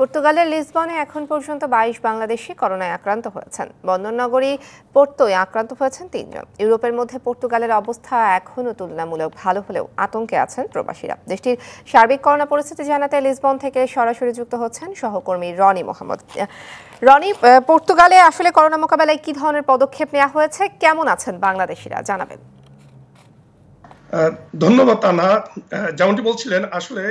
পর্তুগালের লিসবনে এখন পর্যন্ত বাইশ বাংলাদেশি করোনায় আক্রান্ত হয়েছেন বন্দরনগরী পোর্তোয় আক্রান্ত হয়েছেন তিনজন ইউরোপের মধ্যে পর্তুগালের অবস্থা এখনও তুলনামূলক ভালো হলেও আতঙ্কে আছেন প্রবাসীরা দেশটির সার্বিক করোনা পরিস্থিতি জানাতে লিসবন থেকে সরাসরি যুক্ত হচ্ছেন সহকর্মী রনি মোহাম্মদ রনি পর্তুগালে আসলে করোনা মোকাবেলায় কি ধরনের পদক্ষেপ নেওয়া হয়েছে কেমন আছেন বাংলাদেশিরা জানাবেন ধন্যবাদ তানা যেমনটি বলছিলেন আসলে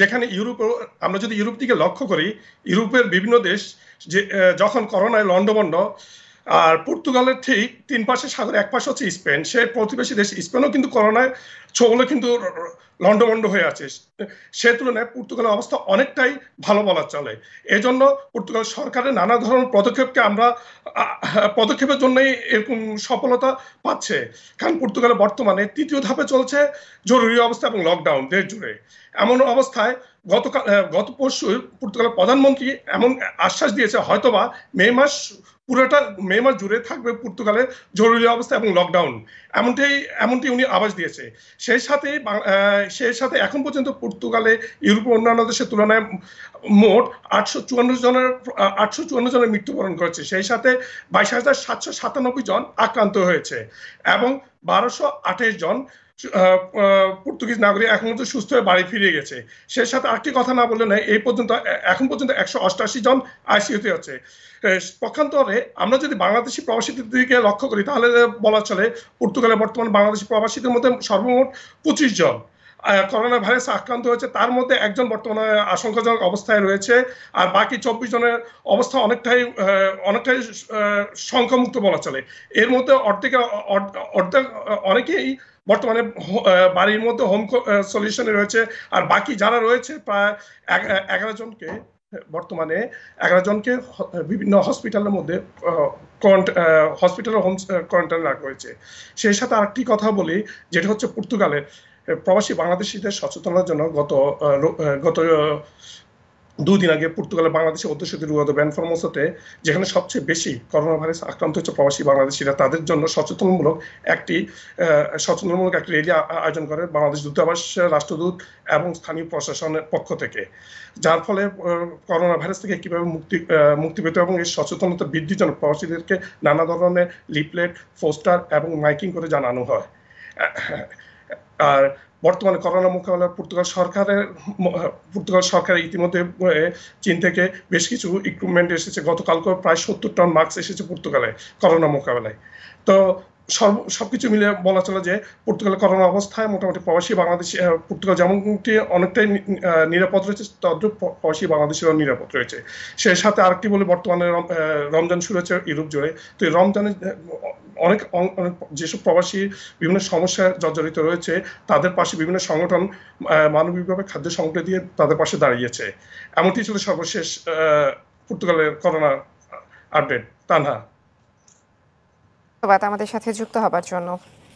যেখানে ইউরোপ আমরা যদি ইউরোপ দিকে লক্ষ্য করি ইউরোপের বিভিন্ন দেশ যে যখন করোনায় লন্ডভন্ড আর পর্তুগালের ঠিক তিন পাশে সাগর এক পাশে হচ্ছে স্পেন সে প্রতিবেশী দেশ স্পেনও কিন্তু করোনায় শোগুলো কিন্তু লন্ডভন্ড হয়ে আছে সে তুলনায় পর্তুগালের অবস্থা অনেকটাই ভালো বলা চলে এজন্য পর্তুগাল সরকারের নানা ধরনের পদক্ষেপকে আমরা পদক্ষেপের জন্যই এরকম সফলতা পাচ্ছে কারণ পর্তুগালে বর্তমানে তৃতীয় ধাপে চলছে জরুরি অবস্থা এবং লকডাউন দেশ জুড়ে এমন অবস্থায় গতকাল গত পরশু পর্তুগালের প্রধানমন্ত্রী এমন আশ্বাস দিয়েছে হয়তোবা মে মাস পুরোটা মে মাস জুড়ে থাকবে পর্তুগালে জরুরি অবস্থা এবং লকডাউন এমনটাই এমনটি উনি আবাস দিয়েছে সেই সাথে সেই সাথে এখন পর্যন্ত পর্তুগালে ইউরোপের অন্যান্য দেশের তুলনায় মোট আটশো চুয়ান্ন জনের আটশো চুয়ান্ন জনের মৃত্যুবরণ করেছে সেই সাথে বাইশ হাজার সাতশো সাতানব্বই জন আক্রান্ত হয়েছে এবং বারোশো আঠাশ জন পর্তুগিজ নাগরিক এখন পর্যন্ত সুস্থ হয়ে বাড়ি ফিরে গেছে সে সাথে আরেকটি কথা না বললে না এই পর্যন্ত এখন পর্যন্ত একশো অষ্টাশি জন আইসিউতে আছে পক্ষান্তরে আমরা যদি বাংলাদেশি প্রবাসীদের দিকে লক্ষ্য করি তাহলে বলা চলে পর্তুগালে বর্তমান বাংলাদেশি প্রবাসীদের মধ্যে সর্বমোট পঁচিশ জন করোনা ভাইরাস আক্রান্ত হয়েছে তার মধ্যে একজন বর্তমানে আশঙ্কাজনক অবস্থায় রয়েছে আর বাকি চব্বিশ জনের অবস্থা অনেকটাই অনেকটাই সংখ্যামুক্ত বলা চলে এর মধ্যে অর্ধেক অর্ধেক অনেকেই বর্তমানে বাড়ির মধ্যে হোম সলিউশনে রয়েছে আর বাকি যারা রয়েছে প্রায় এগারো জনকে বর্তমানে এগারো জনকে বিভিন্ন হসপিটালের মধ্যে হসপিটালের হোম কোয়ারেন্টাইন রাখা হয়েছে সেই সাথে আরেকটি কথা বলি যেটা হচ্ছে পর্তুগালের প্রবাসী বাংলাদেশিদের সচেতনার জন্য গত গত দুদিন আগে পর্তুগালের বাংলাদেশে অধ্যুষিত রুয়াদ ব্যান ফর্মসতে যেখানে সবচেয়ে বেশি করোনা ভাইরাস আক্রান্ত হচ্ছে প্রবাসী বাংলাদেশিরা তাদের জন্য সচেতনমূলক একটি সচেতনমূলক একটি রেলি আয়োজন করে বাংলাদেশ দূতাবাস রাষ্ট্রদূত এবং স্থানীয় প্রশাসনের পক্ষ থেকে যার ফলে করোনা ভাইরাস থেকে কীভাবে মুক্তি মুক্তি পেতে এবং এই সচেতনতা বৃদ্ধির জন্য প্রবাসীদেরকে নানা ধরনের লিফলেট পোস্টার এবং মাইকিং করে জানানো হয় আর বর্তমানে করোনা মোকাবেলা পর্তুগাল সরকারের পর্তুগাল সরকার ইতিমধ্যে চীন থেকে বেশ কিছু ইকুইপমেন্ট এসেছে গতকালকে প্রায় সত্তর টন মাস্ক এসেছে পর্তুগালে করোনা মোকাবেলায় তো সর্ব সবকিছু মিলে বলা চলে যে পর্তুগালের করোনা অবস্থায় মোটামুটি প্রবাসী বাংলাদেশ পর্তুগাল যেমনটি অনেকটাই নিরাপদ রয়েছে তদ্রুপ প্রবাসী বাংলাদেশেরও নিরাপদ রয়েছে সে সাথে আরেকটি বলে বর্তমানে রমজান শুরু হয়েছে ইউরোপ জুড়ে তো এই রমজানের অনেক অনেক যেসব প্রবাসী বিভিন্ন সমস্যা জর্জরিত রয়েছে তাদের পাশে বিভিন্ন সংগঠন মানবিকভাবে খাদ্য সামগ্রী দিয়ে তাদের পাশে দাঁড়িয়েছে এমনটি ছিল সর্বশেষ পর্তুগালের করোনা আপডেট তানহা ধন্যবাদ আমাদের সাথে যুক্ত হবার জন্য